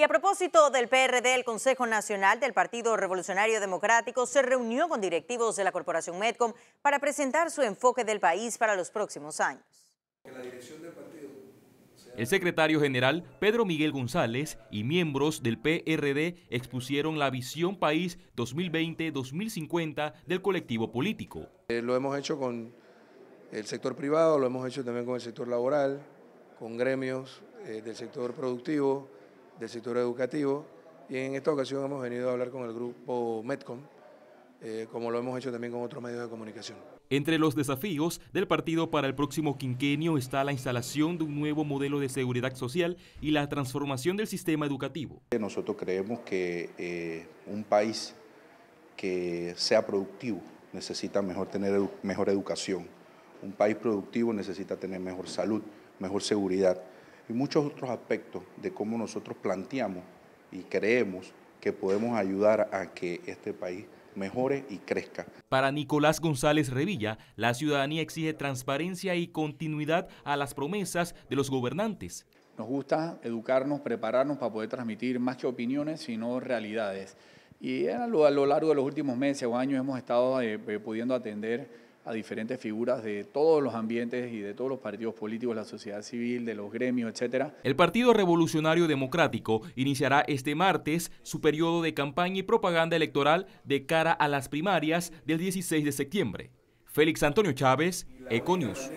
Y a propósito del PRD, el Consejo Nacional del Partido Revolucionario Democrático se reunió con directivos de la Corporación Medcom para presentar su enfoque del país para los próximos años. El secretario general Pedro Miguel González y miembros del PRD expusieron la visión país 2020-2050 del colectivo político. Eh, lo hemos hecho con el sector privado, lo hemos hecho también con el sector laboral, con gremios eh, del sector productivo, del sector educativo y en esta ocasión hemos venido a hablar con el grupo METCOM, eh, como lo hemos hecho también con otros medios de comunicación. Entre los desafíos del partido para el próximo quinquenio está la instalación de un nuevo modelo de seguridad social y la transformación del sistema educativo. Nosotros creemos que eh, un país que sea productivo necesita mejor tener mejor educación, un país productivo necesita tener mejor salud, mejor seguridad y muchos otros aspectos de cómo nosotros planteamos y creemos que podemos ayudar a que este país mejore y crezca. Para Nicolás González Revilla, la ciudadanía exige transparencia y continuidad a las promesas de los gobernantes. Nos gusta educarnos, prepararnos para poder transmitir más que opiniones, sino realidades. Y a lo, largo de los últimos meses o años hemos estado eh, eh, pudiendo atender a diferentes figuras de todos los ambientes y de todos los partidos políticos, la sociedad civil, de los gremios, etc. El Partido Revolucionario Democrático iniciará este martes su periodo de campaña y propaganda electoral de cara a las primarias del 16 de septiembre. Félix Antonio Chávez, Econius.